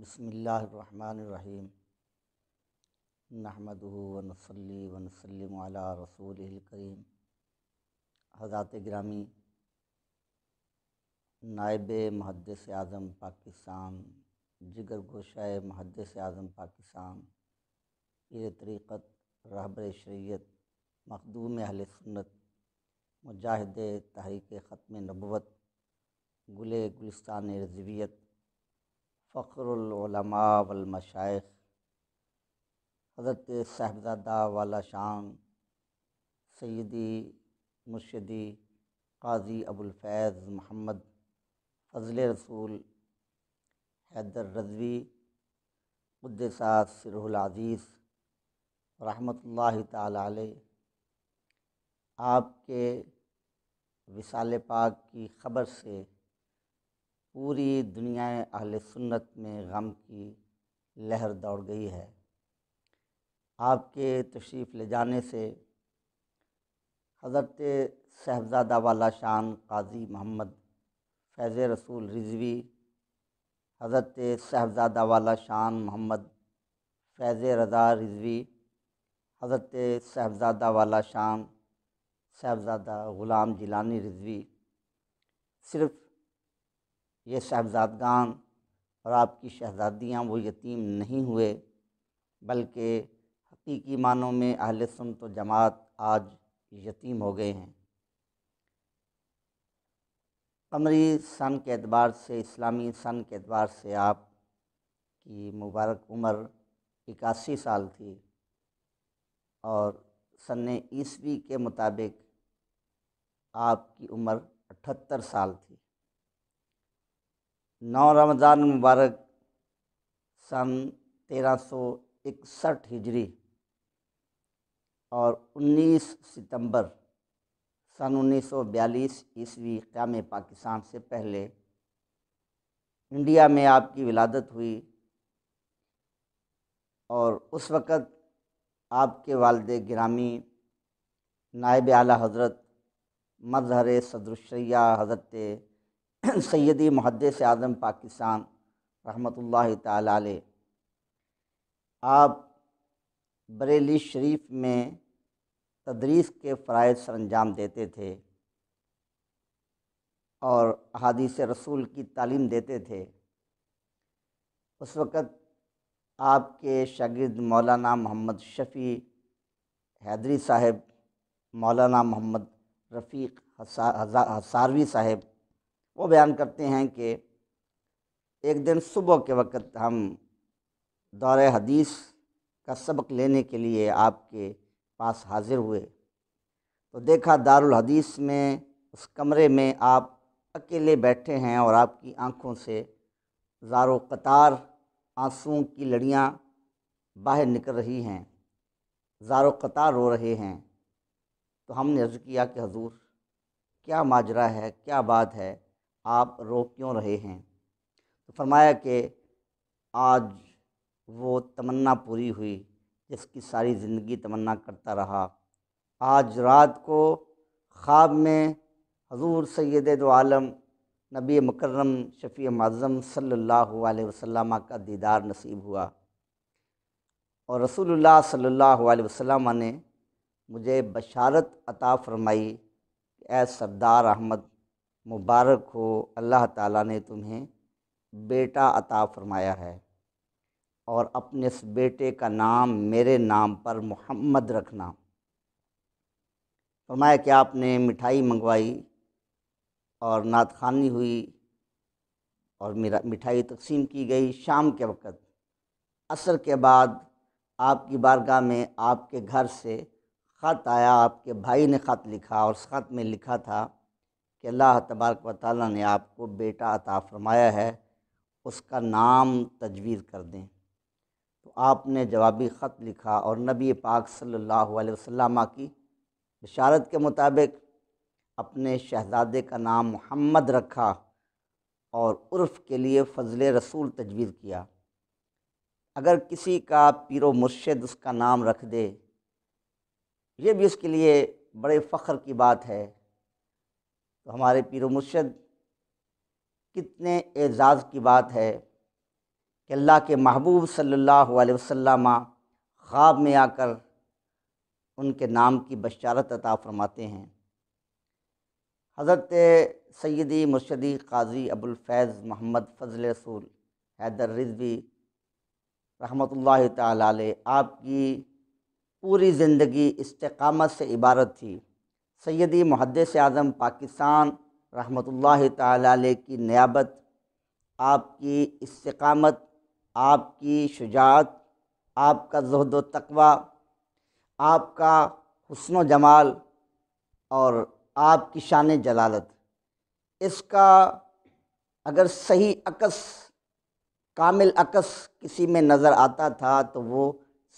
बसमीम नहमद वनसली वनसलम रसूल करीम हज़ात ग्रामी नायब महदस आज़म पाकिस्तान जिगर गोशाए महदस आज़म पाकिस्तान पीर तरीक़त रहबर शरीत मखदूम अहल सुन्नत मुजाहिद तहरीक ख़त्म नबूत गुल गुलस्तान रजवियत फ़ख्रमा हज़रत साहबजादा वाला शान सैदी मुर्शदी काजी अबुलफैज़ महमद फजल रसूल हैदर रजवी उद्दसाद सिरहुलज़ीज़ रहमत ला आपके विसाल पाक की ख़बर से पूरी दुनिया अहल सुन्नत में गम की लहर दौड़ गई है आपके तशरीफ़ ले जाने से हज़रत साहबजादा वाला शान काजी मोहम्मद फैज़ रसूल रिजवी हज़रत साहबजादा वाला शान मोहम्मद फैज़ रज़ा रिजवी हज़रत साहबजादा वाला शान साहबजादा ग़ुलाम जिलानी रिजवी सिर्फ़ ये शहजादगान और आपकी शहजादियाँ वो यतीम नहीं हुए बल्कि हकीकी मानों में अहल सुन तो जमात आज यतीम हो गए हैं कमरी सन के अतबार से इस्लामी सन के अतबार से आप की मुबारक उम्र इक्यासी साल थी और सन ईस्वी के मुताबिक आपकी उम्र अठहत्तर साल थी नौ रमज़ान मुबारक सन तेरह सौ इकसठ हिजरी और उन्नीस सितंबर सन उन्नीस सौ बयालीस ईस्वी क़्याम पाकिस्तान से पहले इंडिया में आपकी विलादत हुई और उस वक़्त आपके वालद ग्रामी नायब आला हज़रत मजहर सदरशैया हज़रत सैदी मुहदस आज़म पाकिस्तान रहमत ला आप बरेली शरीफ में तदरीस के फ़रज़ सर अंजाम देते थे और अहादीस रसूल की तालीम देते थे उस वक़्त आपके शागिद मौलाना मोहम्मद शफ़ी हैदरी साहब मौलाना मोहम्मद रफ़ीक हसारवी साहब वो बयान करते हैं कि एक दिन सुबह के वक्त हम दौर हदीस का सबक लेने के लिए आपके पास हाजिर हुए तो देखा दारुल हदीस में उस कमरे में आप अकेले बैठे हैं और आपकी आँखों से ज़ारो कतार आंसुओं की लड़ियाँ बाहर निकल रही हैं ज़ारो कतार रो रहे हैं तो हमने अर्ज़ किया कि हजूर क्या माजरा है क्या बात है आप रो क्यों रहे हैं तो फरमाया कि आज वो तमन्ना पूरी हुई जिसकी सारी ज़िंदगी तमन्ना करता रहा आज रात को ख्वाब में हजूर सैद आलम नबी मकर्रम शफ़ी मज़म सल्ला अलैहि का दीदार नसीब हुआ और रसूलुल्लाह सल्लल्लाहु अलैहि वसल्लम ने मुझे बशारत अता फरमाई कि ए सरदार अहमद मुबारक हो अल्लाह ताला ने तुम्हें बेटा अता फरमाया है और अपने इस बेटे का नाम मेरे नाम पर मोहम्मद रखना फरमाया कि आपने मिठाई मंगवाई और नात खानी हुई और मेरा मिठाई तकसीम की गई शाम के वक़्त असर के बाद आपकी बारगाह में आपके घर से ख़त आया आपके भाई ने ख़त लिखा और उस ख़त में लिखा था कि अल्लाह तबारक व ताली ने आपको बेटा अता फरमाया है उसका नाम तजवीज़ कर दें तो आपने जवाबी ख़त लिखा और नबी पाक सल्लल्लाहु अलैहि वसल्लम की बशारत के मुताबिक अपने शहजादे का नाम मोहम्मद रखा और उर्फ़ के लिए फ़जल रसूल तजवीज़ किया अगर किसी का पीरो मुर्शद उसका नाम रख दे ये भी उसके लिए बड़े फ़ख्र की बात है तो हमारे पीर मुर्शद कितने एजाज़ की बात है कि अल्लाह के महबूब सल्लल्लाहु अलैहि वसल्लम ख्वाब में आकर उनके नाम की बशारत अता फरमाते हैं हज़रत सैदी मुर्शदी काजी फैज़ मोहम्मद फ़जल रसूल हैदर रिजवी रहमत ला आपकी पूरी ज़िंदगी इस्तकामत से इबारत थी सैदी मुहदस आज़म पाकिस्तान रहमतुल्लाह ताली की नयाबत आपकी इसकामत आपकी शुजात आपका जहद व तकवा आपका हसन जमाल और आपकी शान जलालत इसका अगर सही अकस कामिल अकस किसी में नज़र आता था तो वो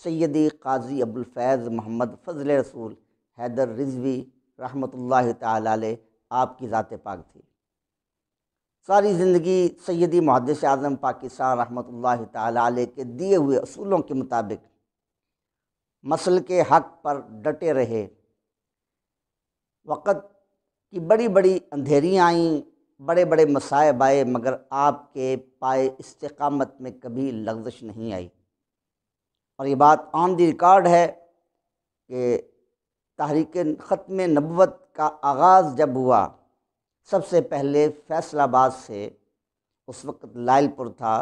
सैदी काजी अबुल्फ़ैज़ मोहम्मद फ़जल रसूल हैदर रिजवी रहमत आपकी ज़ात पाक थी सारी ज़िंदगी सैदी महदस आज़म पाकिस्तान रहमत ला के दिए हुए असूलों के मुताबिक मसल के हक पर डटे रहे वक़्त की बड़ी बड़ी अंधेरियाँ आईं बड़े बड़े मसायब आए मगर आपके पाए इस्तकामत में कभी लग्जश नहीं आई और ये बात ऑन दी रिकॉर्ड है कि तहरीक ख़त्म नबत का आगाज़ जब हुआ सबसे पहले फैसलाबाद से उस वक्त लालपुर था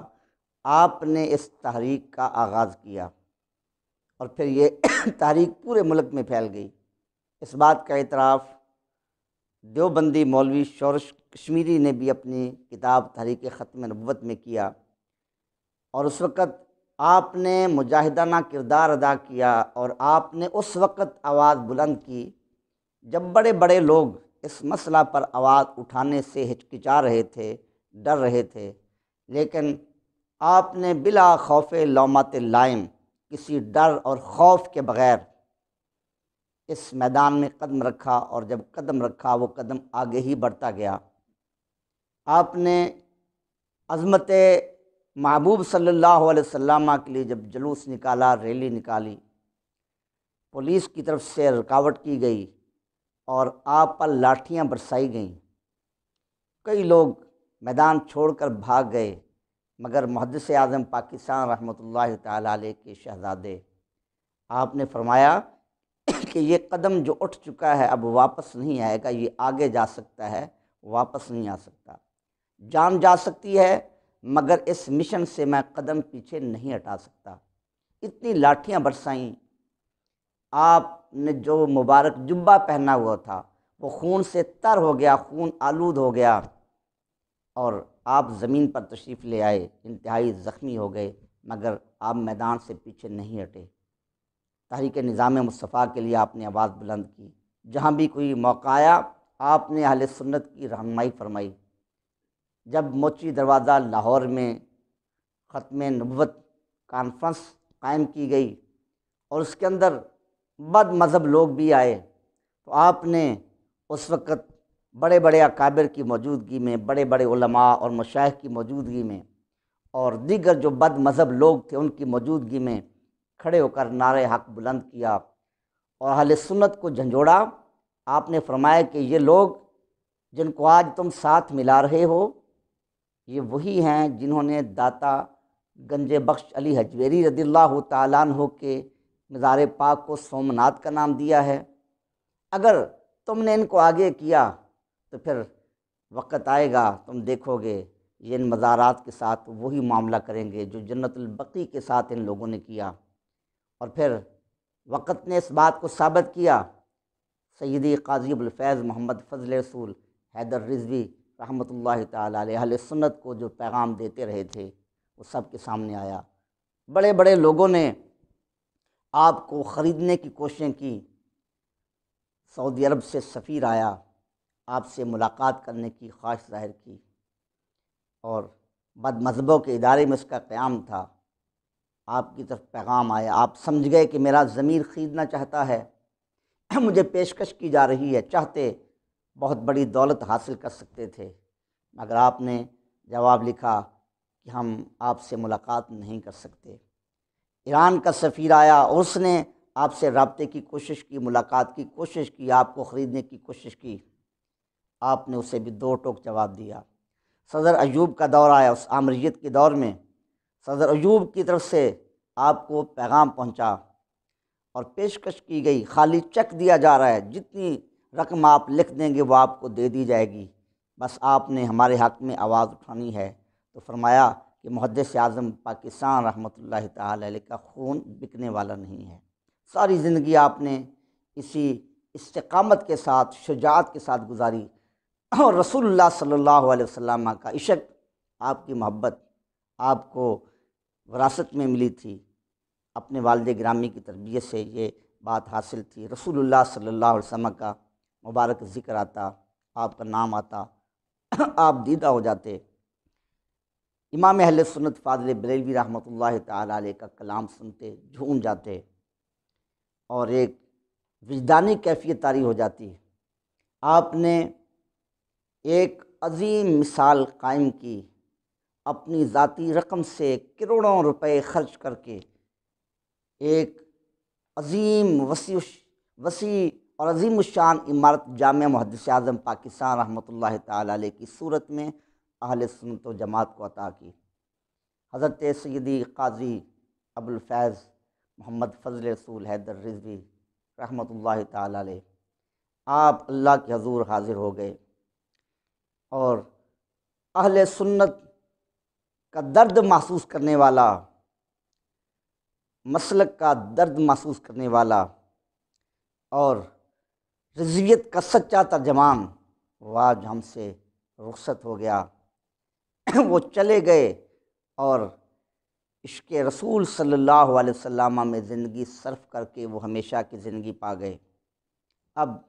आपने इस तहरीक का आगाज़ किया और फिर ये तहरीक पूरे मुल्क में फैल गई इस बात का इतराफ़ देवबंदी मौलवी शौरश कश्मीरी ने भी अपनी किताब तहरीक ख़त्म नबत में किया और उस वक़्त आपने मुजाहिदाना किरदार अदा किया और आपने उस वक़्त आवाज़ बुलंद की जब बड़े बड़े लोग इस मसला पर आवाज़ उठाने से हिचकिचा रहे थे डर रहे थे लेकिन आपने बिला खौफ लौमत लाइम किसी डर और खौफ के बग़ैर इस मैदान में कदम रखा और जब कदम रखा वो कदम आगे ही बढ़ता गया आपने अज़मत महबूब सल्लल्लाहु अलैहि वसल्लम के लिए जब जुलूस निकाला रैली निकाली पुलिस की तरफ से रुकावट की गई और आप पर लाठियाँ बरसाई गईं कई लोग मैदान छोड़कर भाग गए मगर महदस आज़म पाकिस्तान रहमतुल्लाह ताली के शहजादे आपने फरमाया कि ये कदम जो उठ चुका है अब वापस नहीं आएगा ये आगे जा सकता है वापस नहीं आ सकता जान जा सकती है मगर इस मिशन से मैं कदम पीछे नहीं हटा सकता इतनी लाठियाँ बरसाईं आपने जो मुबारक जुब्बा पहना हुआ था वो खून से तर हो गया खून आलूद हो गया और आप ज़मीन पर तशरीफ़ ले आए इंतहाई ज़ख्मी हो गए मगर आप मैदान से पीछे नहीं हटे तहरीक निज़ाम मुस्तफ़ा के लिए आपने आवाज़ बुलंद की जहाँ भी कोई मौका आया आपने अहल सुन्नत की रहनमाई फरमाई जब मोची दरवाज़ा लाहौर में ख़त्म नबूत कॉन्फ्रेंस कायम की गई और उसके अंदर बद मज़हब लोग भी आए तो आपने उस वक़्त बड़े बड़े अकाबिर की मौजूदगी में बड़े बड़े उलमा और मशाह की मौजूदगी में और दीगर जो बद मज़हब लोग थे उनकी मौजूदगी में खड़े होकर नारे हक बुलंद किया और अहल सुन्नत को झंझोड़ा आपने फरमाया कि ये लोग जिनको आज तुम साथ मिला रहे हो ये वही हैं जिन्होंने दाता गंज बख्श अली हजवेरी रदील्ला तु के मज़ार पाक को सोमनाथ का नाम दिया है अगर तुमने इनको आगे किया तो फिर वक्त आएगा तुम देखोगे ये इन मज़ारात के साथ वही मामला करेंगे जो जन्नतबकी के साथ इन लोगों ने किया और फिर वक़्त ने इस बात को साबित किया सैदी काजीबुलफ़ैज़ मोहम्मद फ़जल रसूल हैदर रिजवी रहमत ला सुन्नत को जो पैगाम देते रहे थे वो सब के सामने आया बड़े बड़े लोगों ने आपको ख़रीदने की कोशिशें की सऊदी अरब से सफ़ीर आया आपसे मुलाकात करने की ख्वाहिश जाहिर की और बद मजहबों के इदारे में उसका क़्याम था आपकी तरफ पैगाम आया आप समझ गए कि मेरा ज़मीर ख़रीदना चाहता है मुझे पेशकश की जा रही है चाहते बहुत बड़ी दौलत हासिल कर सकते थे मगर आपने जवाब लिखा कि हम आपसे मुलाकात नहीं कर सकते ईरान का सफ़ीर आया और उसने आपसे रबते की कोशिश की मुलाकात की कोशिश की आपको ख़रीदने की कोशिश की आपने उसे भी दो टोक जवाब दिया सदर अयूब का दौर आया उस आमरीत के दौर में सदर अयूब की तरफ से आपको पैगाम पहुंचा और पेशकश की गई खाली चेक दिया जा रहा है जितनी रकम आप लिख देंगे वो आपको दे दी जाएगी बस आपने हमारे हक़ में आवाज़ उठानी है तो फरमाया कि मुहदस आज़म पाकिस्तान रहमत ताल का खून बिकने वाला नहीं है सारी ज़िंदगी आपने इसी इस्तकामत के साथ शुजात के साथ गुजारी और रसूल सल्ला वसलम का इशक आपकी मोहब्बत आपको वरासत में मिली थी अपने वालद ग्रामी की तरबियत से ये बात हासिल थी रसूल सल्ला अलैहि का मुबारक ज़िक्र आता आपका नाम आता आप दीदा हो जाते इमाम अहल सुन्नत फादिल बरेलवी रहमत ताल का कलाम सुनते झूम जाते और एक विजदानी कैफियत तारी हो जाती आपने एक अजीम मिसाल कायम की अपनी ज़ाती रकम से करोड़ों रुपए खर्च करके एक अजीम वसी वसी और अजीम शान इमारत जाम महदस आज़म पाकिस्तान रहमत ला की सूरत में अहल सुनत व जमात को अता की हज़रत सैदी काजी अबुलफैज़ मोहम्मद फजल रसूल हैदर रिजवी रहमत ला आप अल्लाह के हजूर हाजिर हो गए और अहल सुन्नत का दर्द महसूस करने वाला मसलक का दर्द महसूस करने वाला और रजवियत का सच्चा तर्जमान वो आज हमसे रुखसत हो गया वो चले गए और इश्क रसूल सल्लल्लाहु अलैहि वसल्लम में ज़िंदगी सर्फ करके वो हमेशा की ज़िंदगी पा गए अब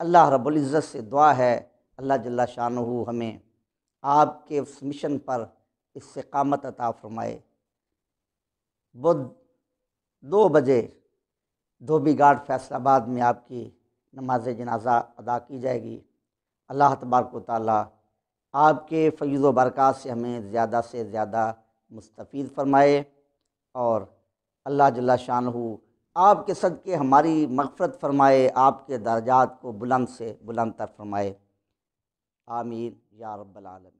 अल्लाह रब्ज़त से दुआ है अल्लाह जल्ला शाह हमें आपके उस मिशन पर इससे कामत अता फरमाए बुध दो बजे धोबी गार्ड फैसलाबाद में आपकी नमाज जनाजा अदा की जाएगी अल्लाह तबारक ताली आपके फयूज़ बरक़ात से हमें ज़्यादा से ज़्यादा मुस्तफ़ फरमाए और अल्लाह शान हो आपके सदक़े हमारी मफ़रत फरमाए आपके दर्जात को बुलंद से बुलंद तर फरमाए आमीन या रबालम